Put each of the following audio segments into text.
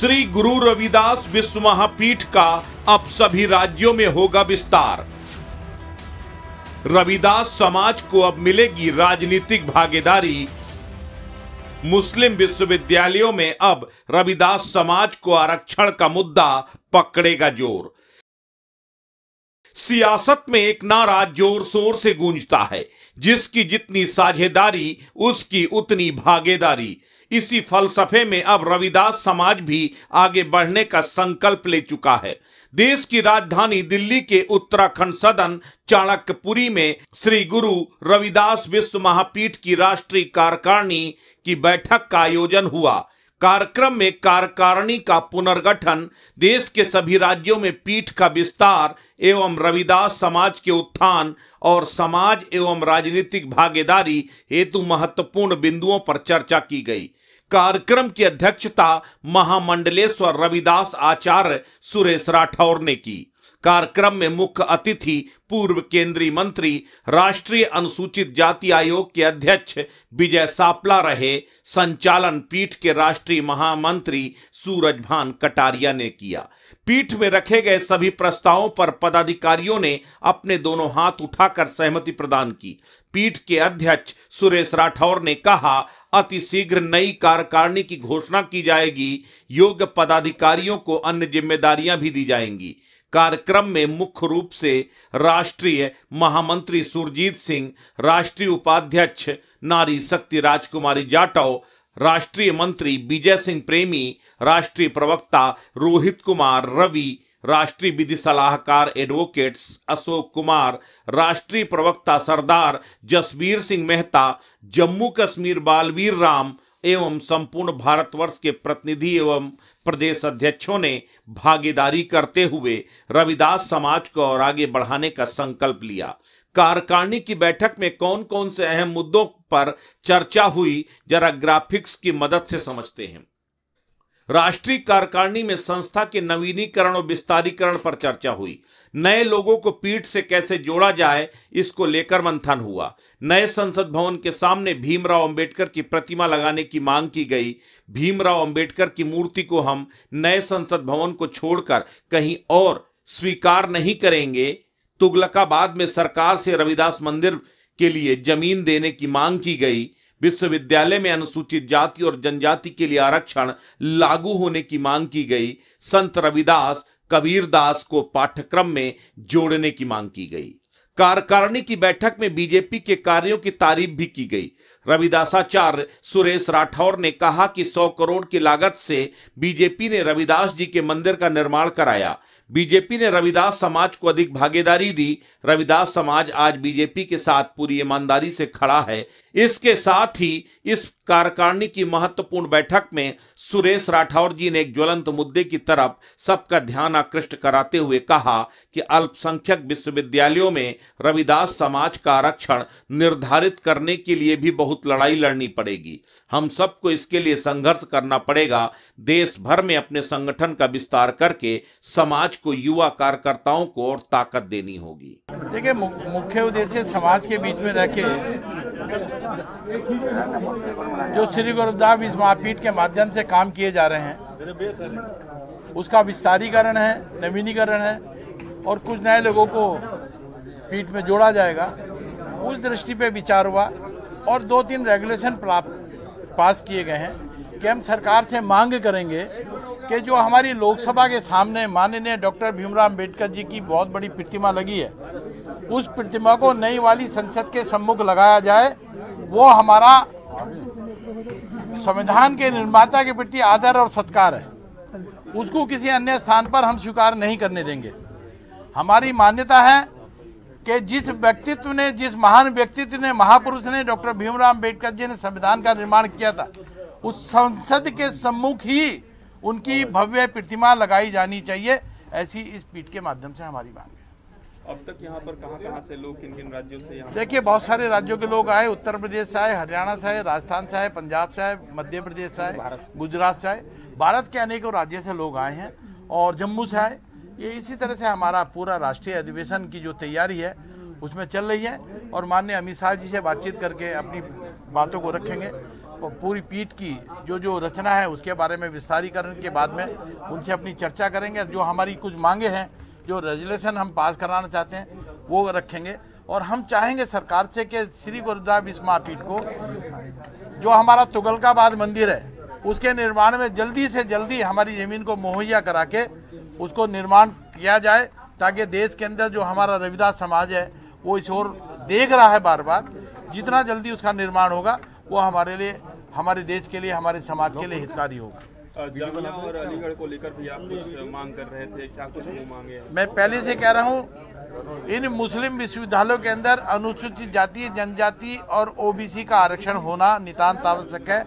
श्री गुरु रविदास विश्व महापीठ का अब सभी राज्यों में होगा विस्तार रविदास समाज को अब मिलेगी राजनीतिक भागीदारी मुस्लिम विश्वविद्यालयों में अब रविदास समाज को आरक्षण का मुद्दा पकड़ेगा जोर सियासत में एक नारा जोर शोर से गूंजता है जिसकी जितनी साझेदारी उसकी उतनी भागेदारी इसी फलसफे में अब रविदास समाज भी आगे बढ़ने का संकल्प ले चुका है देश की राजधानी दिल्ली के उत्तराखंड सदन चाणक्यपुरी में श्री गुरु रविदास विश्व महापीठ की राष्ट्रीय कार्यकारिणी की बैठक का आयोजन हुआ कार्यक्रम में कार्यकारिणी का पुनर्गठन देश के सभी राज्यों में पीठ का विस्तार एवं रविदास समाज के उत्थान और समाज एवं राजनीतिक भागीदारी हेतु महत्वपूर्ण बिंदुओं पर चर्चा की गई कार्यक्रम की अध्यक्षता महामंडलेश्वर रविदास आचार्य सुरेश राठौर ने की कार्यक्रम में मुख्य अतिथि पूर्व केंद्रीय मंत्री राष्ट्रीय अनुसूचित जाति आयोग के अध्यक्ष विजय सापला रहे संचालन पीठ के राष्ट्रीय महामंत्री सूरज भान कटारिया ने किया पीठ में रखे गए सभी प्रस्तावों पर पदाधिकारियों ने अपने दोनों हाथ उठाकर सहमति प्रदान की पीठ के अध्यक्ष सुरेश राठौर ने कहा अतिशीघ्र नई कार्यकारिणी की घोषणा की जाएगी योग्य पदाधिकारियों को अन्य जिम्मेदारियां भी दी जाएंगी कार्यक्रम में मुख्य रूप से राष्ट्रीय महामंत्री सुरजीत सिंह राष्ट्रीय उपाध्यक्ष नारी शक्ति राजकुमारी जाटव राष्ट्रीय मंत्री विजय सिंह प्रेमी राष्ट्रीय प्रवक्ता रोहित कुमार रवि राष्ट्रीय विधि सलाहकार एडवोकेट्स अशोक कुमार राष्ट्रीय प्रवक्ता सरदार जसवीर सिंह मेहता जम्मू कश्मीर बालवीर राम एवं संपूर्ण भारतवर्ष के प्रतिनिधि एवं प्रदेश अध्यक्षों ने भागीदारी करते हुए रविदास समाज को और आगे बढ़ाने का संकल्प लिया कार्यकारिणी की बैठक में कौन कौन से अहम मुद्दों पर चर्चा हुई जरा ग्राफिक्स की मदद से समझते हैं राष्ट्रीय कार्यकारिणी में संस्था के नवीनीकरण और विस्तारीकरण पर चर्चा हुई नए लोगों को पीठ से कैसे जोड़ा जाए इसको लेकर मंथन हुआ नए संसद भवन के सामने भीमराव अंबेडकर की प्रतिमा लगाने की मांग की गई भीमराव अंबेडकर की मूर्ति को हम नए संसद भवन को छोड़कर कहीं और स्वीकार नहीं करेंगे तुगलकाबाद में सरकार से रविदास मंदिर के लिए जमीन देने की मांग की गई विश्वविद्यालय में अनुसूचित जाति और जनजाति के लिए आरक्षण लागू होने की मांग की गई संत रविदास कबीरदास को पाठ्यक्रम में जोड़ने की मांग की गई कार्यकारिणी की बैठक में बीजेपी के कार्यों की तारीफ भी की गई रविदासाचार्य सुरेश राठौर ने कहा कि 100 करोड़ की लागत से बीजेपी ने रविदास जी के मंदिर का निर्माण कराया बीजेपी ने रविदास समाज को अधिक भागीदारी दी रविदास समाज आज बीजेपी के साथ पूरी ईमानदारी से खड़ा है इसके साथ ही इस कार्यकारिणी की महत्वपूर्ण बैठक में सुरेश राठौर जी ने एक ज्वलंत मुद्दे की तरफ सबका ध्यान आकृष्ट कराते हुए कहा कि अल्पसंख्यक विश्वविद्यालयों में रविदास समाज का आरक्षण निर्धारित करने के लिए भी बहुत बहुत लड़ाई लड़नी पड़ेगी हम सबको इसके लिए संघर्ष करना पड़ेगा देश भर में अपने संगठन का विस्तार करके समाज को युवा कार्यकर्ताओं को और ताकत देनी होगी देखिए मुख्य उद्देश्य समाज के बीच में रह जो श्री गुरुदास इस महापीठ के माध्यम से काम किए जा रहे हैं उसका विस्तारीकरण है नवीनीकरण है और कुछ नए लोगों को पीठ में जोड़ा जाएगा उस दृष्टि पे विचार हुआ और दो तीन रेगुलेशन प्राप्त पास किए गए हैं कि हम सरकार से मांग करेंगे कि जो हमारी लोकसभा के सामने माननीय डॉक्टर भीमराव अम्बेडकर जी की बहुत बड़ी प्रतिमा लगी है उस प्रतिमा को नई वाली संसद के सम्मुख लगाया जाए वो हमारा संविधान के निर्माता के प्रति आदर और सत्कार है उसको किसी अन्य स्थान पर हम स्वीकार नहीं करने देंगे हमारी मान्यता है कि जिस व्यक्तित्व ने जिस महान व्यक्तित्व ने महापुरुष ने डॉक्टर भीमराव अम्बेडकर जी ने संविधान का निर्माण किया था उस संसद के सम्मुख ही उनकी भव्य प्रतिमा लगाई जानी चाहिए ऐसी इस पीठ के माध्यम से हमारी मांग है अब तक यहाँ पर कहाँ कहाँ से लोग किन किन राज्यों से देखिए बहुत सारे राज्यों के लोग आए उत्तर प्रदेश से आए हरियाणा से आए राजस्थान से आए पंजाब से आए मध्य प्रदेश से आए गुजरात से आए भारत के अनेकों राज्य से लोग आए हैं और जम्मू से आए ये इसी तरह से हमारा पूरा राष्ट्रीय अधिवेशन की जो तैयारी है उसमें चल रही है और माननीय अमित शाह जी से बातचीत करके अपनी बातों को रखेंगे और पूरी पीठ की जो जो रचना है उसके बारे में विस्तारीकरण के बाद में उनसे अपनी चर्चा करेंगे जो हमारी कुछ मांगे हैं जो रेजुलेशन हम पास कराना चाहते हैं वो रखेंगे और हम चाहेंगे सरकार से कि श्री गुरुदाब इस महापीठ को जो हमारा तुगलकाबाद मंदिर है उसके निर्माण में जल्दी से जल्दी हमारी ज़मीन को मुहैया करा के उसको निर्माण किया जाए ताकि देश के अंदर जो हमारा रविदास समाज है वो इस ओर देख रहा है बार बार जितना जल्दी उसका निर्माण होगा वो हमारे लिए हमारे देश के लिए हमारे समाज के लिए हितकारी होगा और अलीगढ़ को लेकर भी आप कुछ मांग कर रहे थे क्या कुछ मांगे मैं पहले से कह रहा हूँ इन मुस्लिम विश्वविद्यालयों के अंदर अनुसूचित जाति जनजाति और ओबीसी का आरक्षण होना नितान्त आवश्यक है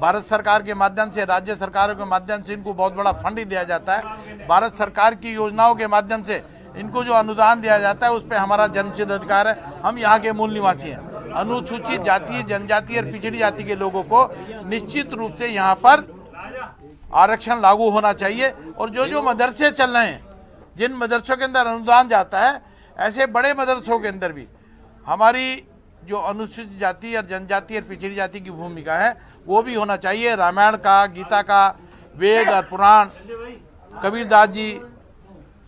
भारत सरकार के माध्यम से राज्य सरकारों के माध्यम से इनको बहुत बड़ा फंड दिया जाता है भारत सरकार की योजनाओं के माध्यम से इनको जो अनुदान दिया जाता है उस पर हमारा जन्मसिद्ध अधिकार है हम यहाँ के मूल निवासी हैं अनुसूचित जाति जनजाति और पिछड़ी जाति के लोगों को निश्चित रूप से यहाँ पर आरक्षण लागू होना चाहिए और जो जो मदरसे चल रहे हैं जिन मदरसों के अंदर अनुदान जाता है ऐसे बड़े मदरसों के अंदर भी हमारी जो अनुसूचित जाति और जनजाति और पिछड़ी जाति की भूमिका है वो भी होना चाहिए रामायण का गीता का वेद और पुराण कबीरदास जी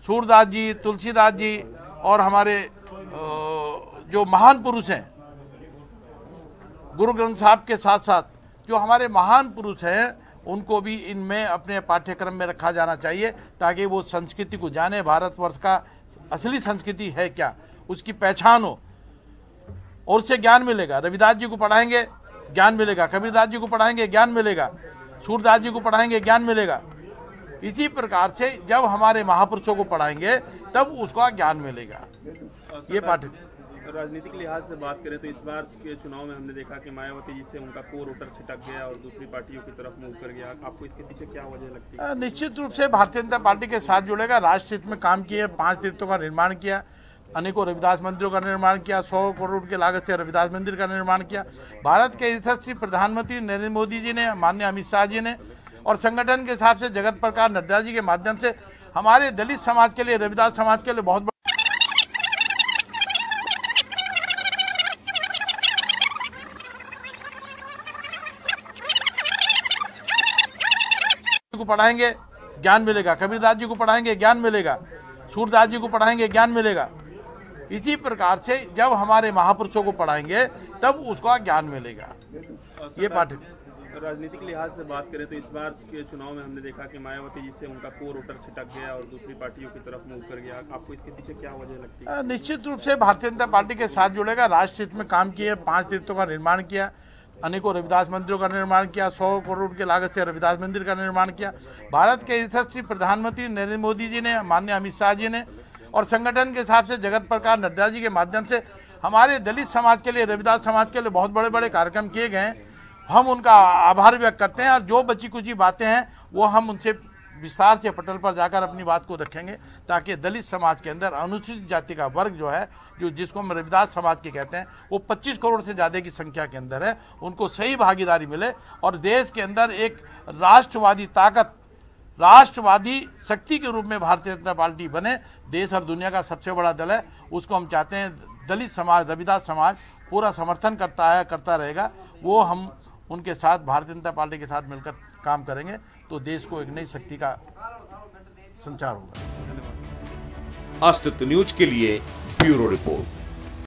सूरदास जी तुलसीदास जी और हमारे जो महान पुरुष हैं गुरु ग्रंथ साहब के साथ साथ जो हमारे महान पुरुष हैं उनको भी इनमें अपने पाठ्यक्रम में रखा जाना चाहिए ताकि वो संस्कृति को जाने भारतवर्ष का असली संस्कृति है क्या उसकी पहचान हो और उससे ज्ञान मिलेगा रविदास जी को पढ़ाएंगे ज्ञान मिलेगा कबीरदास जी को पढ़ाएंगे ज्ञान मिलेगा सूरदास जी को पढ़ाएंगे ज्ञान मिलेगा इसी प्रकार से जब हमारे महापुरुषों को पढ़ाएंगे तब उसका ज्ञान मिलेगा ये पाठ्य तो राजनीतिक लिहाज से बात करें तो इस बार के चुनाव में हमने देखा कि मायावती जी से उनका कोर वोटर छिटक गया और दूसरी पार्टियों की तरफ मूव कर गया आपको इसके पीछे क्या वजह लगती है निश्चित रूप से भारतीय जनता पार्टी के साथ जुड़ेगा राष्ट्र हित में काम किए पांच तीर्थों का निर्माण किया अनेकों रविदास मंदिरों का निर्माण किया सौ करोड़ की लागत से रविदास मंदिर का निर्माण किया भारत के यशस्वी प्रधानमंत्री नरेंद्र मोदी जी ने माननीय अमित शाह जी ने और संगठन के हिसाब से जगत प्रकाश नड्डा जी के माध्यम से हमारे दलित समाज के लिए रविदास समाज के लिए बहुत को पढ़ाएंगे ज्ञान मिलेगा कबीरदास जी को पढ़ाएंगे ज्ञान मिलेगा सूरदास जी को पढ़ाएंगे ज्ञान मिलेगा इसी प्रकार से जब हमारे महापुरुषों को पढ़ाएंगे तब उसका ज्ञान मिलेगा ये पाठ राजनीतिक लिहाज से बात करें तो इस बार के चुनाव में हमने देखा कि मायावती जी से उनका कोर वोटर छिटक गया और दूसरी पार्टियों की तरफ मूव कर गया आपको इसके पीछे क्या वजह लगती है निश्चित रूप से भारतीय जनता पार्टी के साथ जुड़ेगा राष्ट्र हित में काम किए पांच तीर्थों का निर्माण किया अनेकों रविदास मंदिरों का निर्माण किया सौ करोड़ की लागत से रविदास मंदिर का निर्माण किया भारत के यशस्वी प्रधानमंत्री नरेंद्र मोदी जी ने माननीय अमित शाह जी ने और संगठन के हिसाब से जगत प्रकाश नड्डा जी के माध्यम से हमारे दलित समाज के लिए रविदास समाज के लिए बहुत बड़े बड़े कार्यक्रम किए गए हैं हम उनका आभार व्यक्त करते हैं और जो बची कुची बातें हैं वो हम उनसे विस्तार से पटल पर जाकर अपनी बात को रखेंगे ताकि दलित समाज के अंदर अनुसूचित जाति का वर्ग जो है जो जिसको हम रविदास समाज के कहते हैं वो 25 करोड़ से ज़्यादा की संख्या के अंदर है उनको सही भागीदारी मिले और देश के अंदर एक राष्ट्रवादी ताकत राष्ट्रवादी शक्ति के रूप में भारतीय जनता पार्टी बने देश और दुनिया का सबसे बड़ा दल है उसको हम चाहते हैं दलित समाज रविदास समाज पूरा समर्थन करता है करता रहेगा वो हम उनके साथ भारतीय जनता पार्टी के साथ मिलकर काम करेंगे तो देश को एक नई शक्ति का संचार होगा अस्तित्व न्यूज के लिए ब्यूरो रिपोर्ट